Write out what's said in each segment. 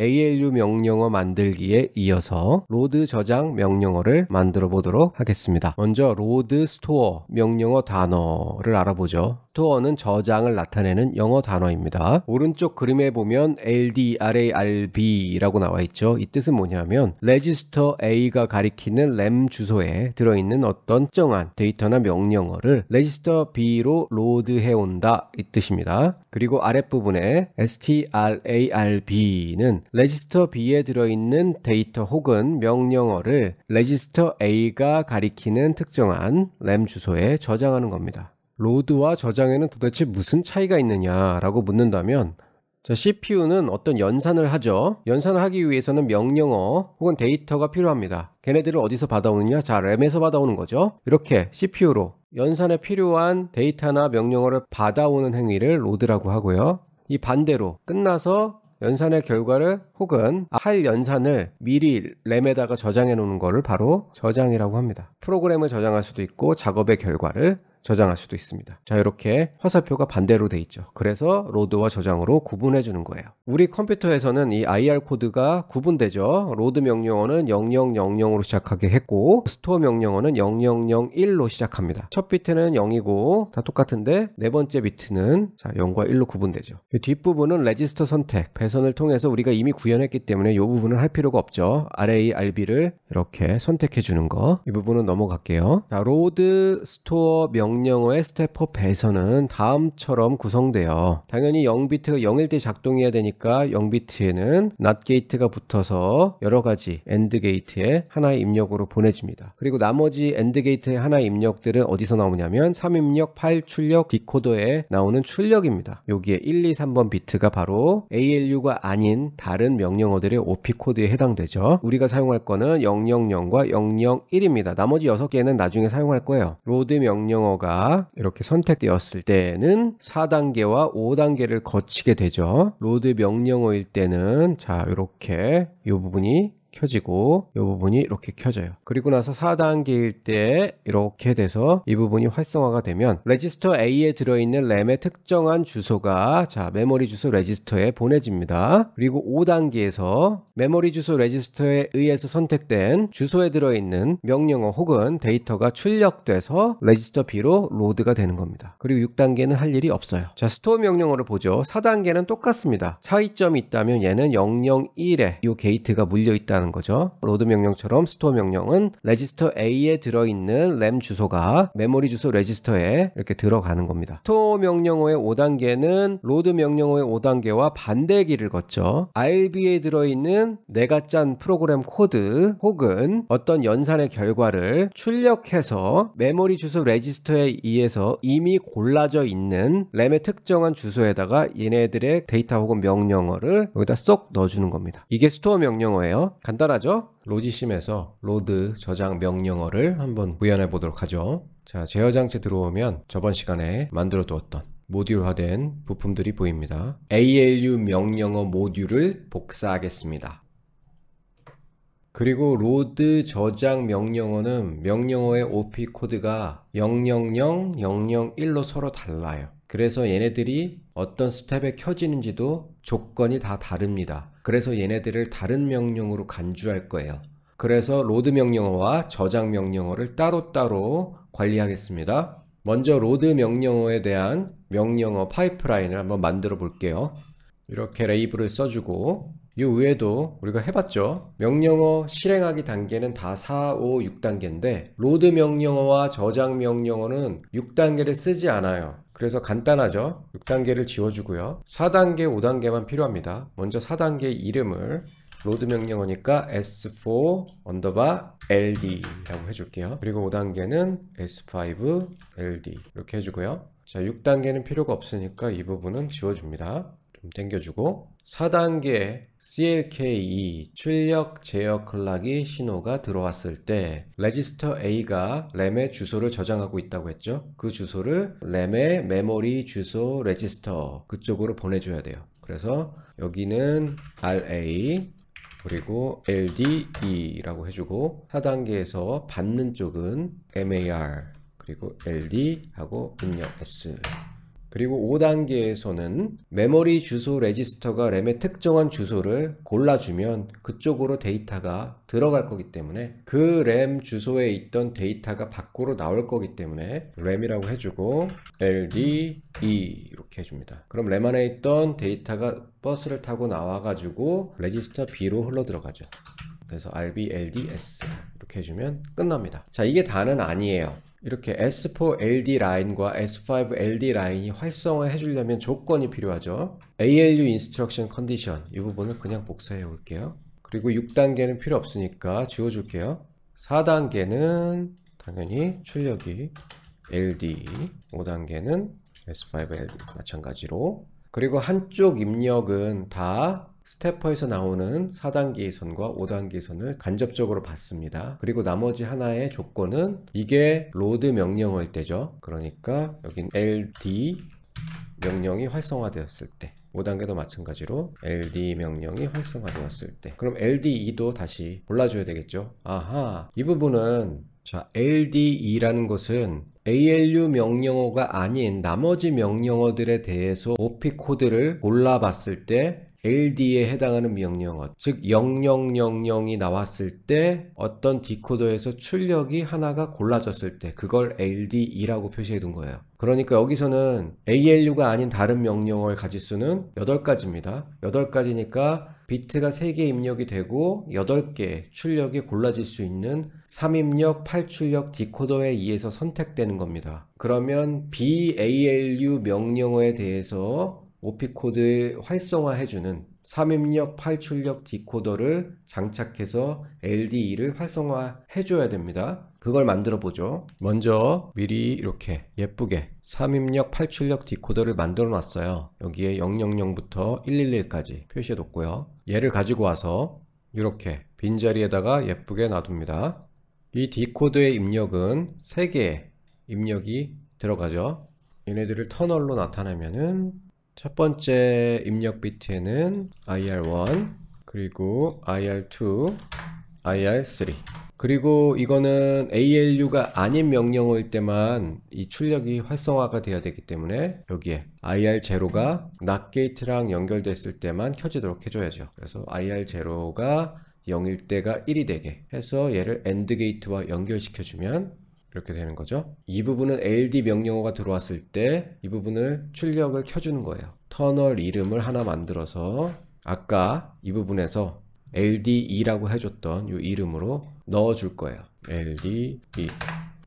ALU 명령어 만들기에 이어서 로드 저장 명령어를 만들어 보도록 하겠습니다. 먼저 로드 스토어 명령어 단어를 알아보죠. 스토어는 저장을 나타내는 영어 단어입니다. 오른쪽 그림에 보면 LDRARB라고 나와 있죠. 이 뜻은 뭐냐면 레지스터 A가 가리키는 램 주소에 들어있는 어떤 특정한 데이터나 명령어를 레지스터 B로 로드해 온다 이 뜻입니다. 그리고 아랫부분에 strarrb는 레지스터 B에 들어있는 데이터 혹은 명령어를 레지스터 A가 가리키는 특정한 램 주소에 저장하는 겁니다. 로드와 저장에는 도대체 무슨 차이가 있느냐라고 묻는다면 자, CPU는 어떤 연산을 하죠. 연산을 하기 위해서는 명령어 혹은 데이터가 필요합니다. 걔네들을 어디서 받아오느냐? 자, 램에서 받아오는 거죠. 이렇게 CPU로 연산에 필요한 데이터나 명령어를 받아오는 행위를 로드라고 하고요. 이 반대로 끝나서 연산의 결과를 혹은 할 연산을 미리 램에다가 저장해 놓는 거를 바로 저장이라고 합니다. 프로그램을 저장할 수도 있고 작업의 결과를 저장할 수도 있습니다. 자 이렇게 화살표가 반대로 돼 있죠. 그래서 로드와 저장으로 구분해 주는 거예요. 우리 컴퓨터에서는 이 IR 코드가 구분되죠. 로드 명령어는 0000으로 시작하게 했고 스토어 명령어는 0001로 시작합니다. 첫 비트는 0이고 다 똑같은데 네 번째 비트는 자 0과 1로 구분되죠. 뒷부분은 레지스터 선택 배선을 통해서 우리가 이미 구현했기 때문에 이 부분은 할 필요가 없죠. RA, RB를 이렇게 선택해 주는 거. 이 부분은 넘어갈게요. 자, 로드 스토어 명 명령어의 스태퍼 배선은 다음처럼 구성되어 당연히 0비트가 0일 때 작동해야 되니까 0비트에는 not 게이트가 붙어서 여러 가지 end 게이트에 하나의 입력으로 보내집니다. 그리고 나머지 end 게이트의 하나의 입력들은 어디서 나오냐면 3입력, 8 출력, 디코더에 나오는 출력입니다. 여기에 1, 2, 3번 비트가 바로 ALU가 아닌 다른 명령어들의 OP 코드에 해당되죠. 우리가 사용할 거는 000과 001입니다. 나머지 6개는 나중에 사용할 거예요. 로드 명령어 단어가 이렇게 선택되었을 때는 4단계와 5단계를 거치게 되죠. 로드 명령어일 때는 자, 이렇게 이 부분이 켜지고 이 부분이 이렇게 켜져요. 그리고 나서 4단계일 때 이렇게 돼서 이 부분이 활성화가 되면 레지스터 A에 들어있는 램의 특정한 주소가 자 메모리 주소 레지스터에 보내집니다. 그리고 5단계에서 메모리 주소 레지스터에 의해서 선택된 주소에 들어있는 명령어 혹은 데이터가 출력돼서 레지스터 B로 로드가 되는 겁니다. 그리고 6단계는 할 일이 없어요. 자 스토어 명령어를 보죠. 4단계는 똑같습니다. 차이점이 있다면 얘는 001에 이 게이트가 물려있다 명령이는 거죠. 로드 명령처럼 스토어 명령은 레지스터 A에 들어있는 램 주소가 메모리 주소 레지스터에 이렇게 들어가는 겁니다. 스토어 명령어의 5단계는 로드 명령어의 5단계와 반대 길을 걷죠. RB에 들어있는 내가 짠 프로그램 코드 혹은 어떤 연산의 결과를 출력해서 메모리 주소 레지스터에 의해서 이미 골라져 있는 램의 특정한 주소에다가 얘네들의 데이터 혹은 명령어를 여기다 쏙 넣어주는 겁니다. 이게 스토어 명령어예요. 간단하죠? 로지심에서 로드 저장 명령어를 한번 구현해 보도록 하죠. 자, 제어 장치 들어오면 저번 시간에 만들어 두었던 모듈화된 부품들이 보입니다. ALU 명령어 모듈을 복사하겠습니다. 그리고 로드 저장 명령어는 명령어의 OP 코드가 000001로 서로 달라요. 그래서 얘네들이 어떤 스텝에 켜지는지도 조건이 다 다릅니다. 그래서 얘네들을 다른 명령으로 간주할 거예요. 그래서 로드 명령어와 저장 명령어를 따로따로 관리하겠습니다. 먼저 로드 명령어에 대한 명령어 파이프라인을 한번 만들어 볼게요. 이렇게 레이블을 써주고 이 외에도 우리가 해봤죠 명령어 실행하기 단계는 다 4, 5, 6단계인데 로드 명령어와 저장 명령어는 6단계를 쓰지 않아요 그래서 간단하죠 6단계를 지워주고요 4단계 5단계만 필요합니다 먼저 4단계 이름을 로드 명령어니까 s4 언더바 ld 라고 해줄게요 그리고 5단계는 s5 ld 이렇게 해주고요 자 6단계는 필요가 없으니까 이 부분은 지워줍니다 좀 당겨주고 4단계 CLK2 e 출력 제어 클락이 신호가 들어왔을 때 레지스터 A가 램의 주소를 저장하고 있다고 했죠 그 주소를 램의 메모리 주소 레지스터 그쪽으로 보내줘야 돼요 그래서 여기는 RA 그리고 LDE라고 해주고 4단계에서 받는 쪽은 MAR 그리고 LD 하고 입력 S 그리고 5단계에서는 메모리 주소 레지스터가 램의 특정한 주소를 골라주면 그쪽으로 데이터가 들어갈 거기 때문에 그 램 주소에 있던 데이터가 밖으로 나올 거기 때문에 램이라고 해주고 LD E 이렇게 해줍니다. 그럼 램 안에 있던 데이터가 버스를 타고 나와가지고 레지스터 B로 흘러 들어가죠. 그래서 RB LDS 이렇게 해주면 끝납니다. 자 이게 다는 아니에요. 이렇게 S4LD 라인과 S5LD 라인이 활성화해 주려면 조건이 필요하죠 ALU 인스트럭션 컨디션 이 부분은 그냥 복사해 올게요 그리고 6단계는 필요 없으니까 지워줄게요 4단계는 당연히 출력이 LD 5단계는 S5LD 마찬가지로 그리고 한쪽 입력은 다 스테퍼에서 나오는 4단계의 선과 5단계의 선을 간접적으로 봤습니다. 그리고 나머지 하나의 조건은 이게 로드 명령어일 때죠. 그러니까 여긴 LD 명령이 활성화되었을 때 5단계도 마찬가지로 LD 명령이 활성화되었을 때 그럼 LD2도 다시 골라줘야 되겠죠. 아하 이 부분은 자 LD2라는 것은 ALU 명령어가 아닌 나머지 명령어들에 대해서 OP 코드를 골라봤을 때 LD에 해당하는 명령어 즉 0000이 나왔을 때 어떤 디코더에서 출력이 하나가 골라졌을 때 그걸 LD2라고 표시해 둔 거예요 그러니까 여기서는 ALU가 아닌 다른 명령어의 가지수는 8가지입니다 8가지니까 비트가 3개 입력이 되고 8개 출력이 골라질 수 있는 3입력 8출력 디코더에 의해서 선택되는 겁니다. 그러면 BALU 명령어에 대해서 오픽 코드의 활성화해주는 3입력 8출력 디코더를 장착해서 LDE를 활성화해줘야 됩니다. 그걸 만들어 보죠. 먼저 미리 이렇게 예쁘게 3입력 8출력 디코더를 만들어 놨어요. 여기에 000부터 111까지 표시해 뒀고요. 얘를 가지고 와서 이렇게 빈자리에다가 예쁘게 놔둡니다. 이 디코더의 입력은 3개의 입력이 들어가죠. 얘네들을 터널로 나타내면은 첫 번째 입력 비트에는 IR1 그리고 IR2 IR3 그리고 이거는 ALU가 아닌 명령어일 때만 이 출력이 활성화가 되어야 되기 때문에 여기에 IR0가 NOT 게이트랑 연결됐을 때만 켜지도록 해줘야죠. 그래서 IR0가 0일 때가 1이 되게 해서 얘를 AND 게이트와 연결시켜주면 이렇게 되는 거죠. 이 부분은 LD 명령어가 들어왔을 때 이 부분을 출력을 켜주는 거예요. 터널 이름을 하나 만들어서 아까 이 부분에서 LDE라고 해줬던 이 이름으로 넣어줄 거예요. LDE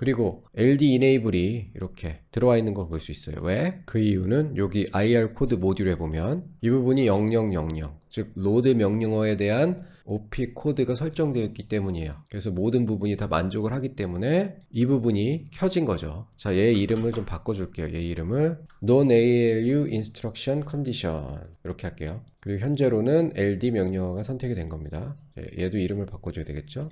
그리고 LD enable이 이렇게 들어와 있는 걸 볼 수 있어요. 왜? 그 이유는 여기 IR 코드 모듈에 보면 이 부분이 0000, 즉 로드 명령어에 대한 OP 코드가 설정되었기 때문이에요. 그래서 모든 부분이 다 만족을 하기 때문에 이 부분이 켜진 거죠. 자, 얘 이름을 좀 바꿔줄게요. 얘 이름을 non-ALU instruction condition 이렇게 할게요. 그리고 현재로는 LD 명령어가 선택이 된 겁니다. 예, 얘도 이름을 바꿔줘야 되겠죠?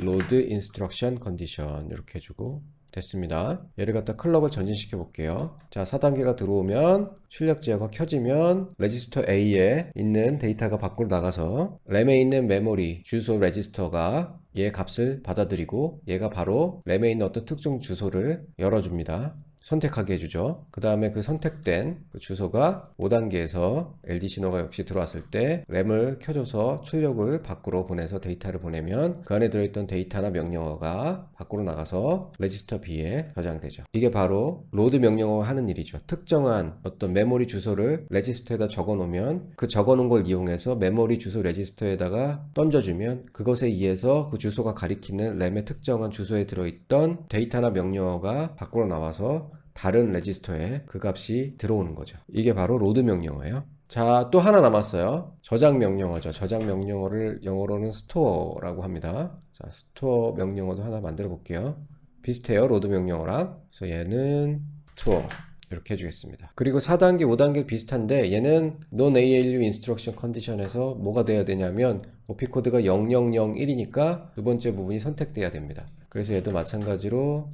load instruction condition 이렇게 해주고 됐습니다. 얘를 갖다 클럭을 전진시켜 볼게요. 자, 4단계가 들어오면 출력 제어가 켜지면 레지스터 A에 있는 데이터가 밖으로 나가서 램에 있는 메모리 주소 레지스터가 얘 값을 받아들이고 얘가 바로 램에 있는 어떤 특정 주소를 열어줍니다. 선택하게 해주죠. 그 다음에 그 선택된 그 주소가 5단계에서 LD 신호가 역시 들어왔을 때 램을 켜줘서 출력을 밖으로 보내서 데이터를 보내면 그 안에 들어있던 데이터나 명령어가 밖으로 나가서 레지스터 B에 저장되죠. 이게 바로 로드 명령어 하는 일이죠. 특정한 어떤 메모리 주소를 레지스터에다 적어 놓으면 그 적어 놓은 걸 이용해서 메모리 주소 레지스터에다가 던져주면 그것에 의해서 그 주소가 가리키는 램의 특정한 주소에 들어있던 데이터나 명령어가 밖으로 나와서 다른 레지스터에 그 값이 들어오는 거죠. 이게 바로 로드 명령어예요. 자, 또 하나 남았어요. 저장 명령어죠. 저장 명령어를 영어로는 스토어라고 합니다. 자, 스토어 명령어도 하나 만들어 볼게요. 비슷해요. 로드 명령어랑. 그래서 얘는 s t o 이렇게 해주겠습니다. 그리고 4단계, 5단계 비슷한데 얘는 non-ALU instruction condition에서 뭐가 돼야 되냐면 오피 뭐 코드가 0001이니까 두 번째 부분이 선택돼야 됩니다. 그래서 얘도 마찬가지로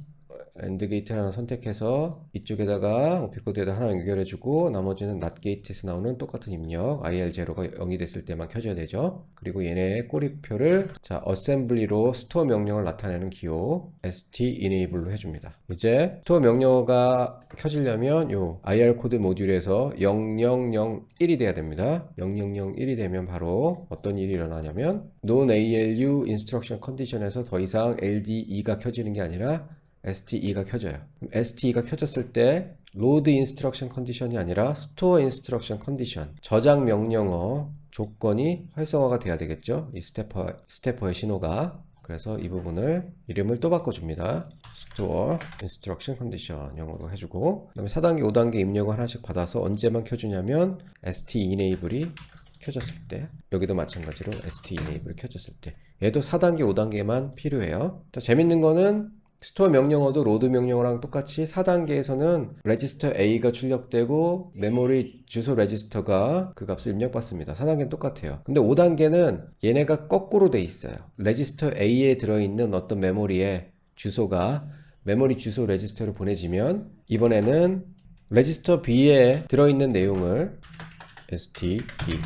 엔드 게이트를 하나 선택해서 이쪽에다가 오피코드에다 하나 연결해주고 나머지는 낫 게이트에서 나오는 똑같은 입력 IR0가 0이 됐을 때만 켜져야 되죠. 그리고 얘네의 꼬리표를 자 어셈블리로 스토어 명령을 나타내는 기호 ST enable로 해줍니다. 이제 스토어 명령어가 켜지려면 요 IR 코드 모듈에서 0001이 돼야 됩니다. 0001이 되면 바로 어떤 일이 일어나냐면 non ALU o n d i t i o n 에서더 이상 LDE가 켜지는 게 아니라 STE가 켜져요. STE가 켜졌을 때 load instruction c o n d i t i o n 이 아니라 store instruction condition 저장 명령어 조건이 활성화가 돼야 되겠죠. 이 스태퍼, 스태퍼의 신호가 그래서 이 부분을 이름을 또 바꿔줍니다. store instruction condition 영어로 해주고 그 다음에 4단계, 5단계 입력을 하나씩 받아서 언제만 켜주냐면 st enable이 켜졌을 때 여기도 마찬가지로 st enable이 켜졌을 때 얘도 4단계, 5단계만 필요해요. 더 재밌는 거는 스토어 명령어도 로드 명령어랑 똑같이 4단계에서는 레지스터 A가 출력되고 메모리 주소 레지스터가 그 값을 입력받습니다. 4단계는 똑같아요. 근데 5단계는 얘네가 거꾸로 돼 있어요. 레지스터 A에 들어있는 어떤 메모리의 주소가 메모리 주소 레지스터로 보내지면 이번에는 레지스터 B에 들어있는 내용을 std e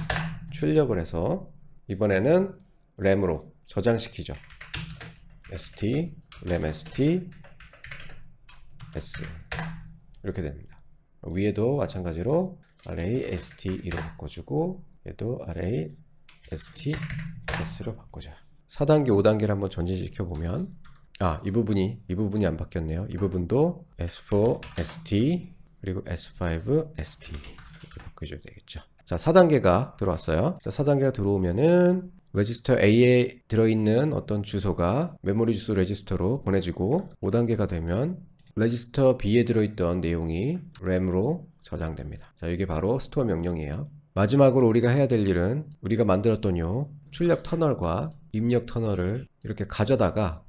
출력을 해서 이번에는 램으로 저장시키죠. std lemst s 이렇게 됩니다. 위에도 마찬가지로 array st 2로 바꿔주고 얘도 array st s로 바꾸자. 4단계, 5단계를 한번 전진시켜 보면 아, 이 부분이 이 부분이 안 바뀌었네요. 이 부분도 s4 st 그리고 s5 st 이렇게 바꿔줘야 되겠죠. 자, 4단계가 들어왔어요. 자, 4단계가 들어오면은 레지스터 A에 들어있는 어떤 주소가 메모리 주소 레지스터로 보내지고 5단계가 되면 레지스터 B에 들어있던 내용이 램으로 저장됩니다. 자, 이게 바로 스토어 명령이에요. 마지막으로 우리가 해야 될 일은 우리가 만들었던 요 출력 터널과 입력 터널을 이렇게 가져다가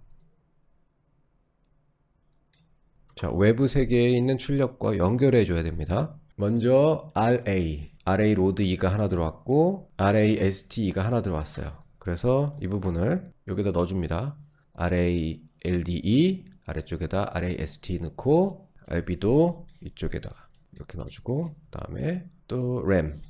자, 외부 세계에 있는 출력과 연결해 줘야 됩니다. 먼저 RA RA 로드 2가 하나 들어왔고 RA ST 2가 하나 들어왔어요. 그래서 이 부분을 여기다 넣어줍니다. RA LDE 아래쪽에다 RA ST 넣고 RB도 이쪽에다 이렇게 넣어주고 그 다음에 또 RAM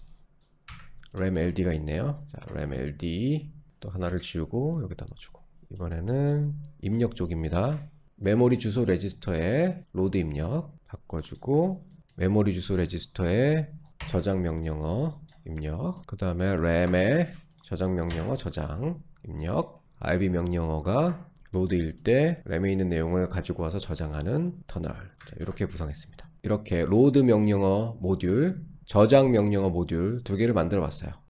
RAM LD가 있네요. 자, RAM LD 또 하나를 지우고 여기다 넣어주고 이번에는 입력 쪽입니다. 메모리 주소 레지스터에 로드 입력 바꿔주고 메모리 주소 레지스터에 저장 명령어 입력 그 다음에 램에 저장 명령어 저장 입력 rb 명령어가 로드일 때 램에 있는 내용을 가지고 와서 저장하는 터널 자, 이렇게 구성했습니다 이렇게 로드 명령어 모듈 저장 명령어 모듈 두 개를 만들어 봤어요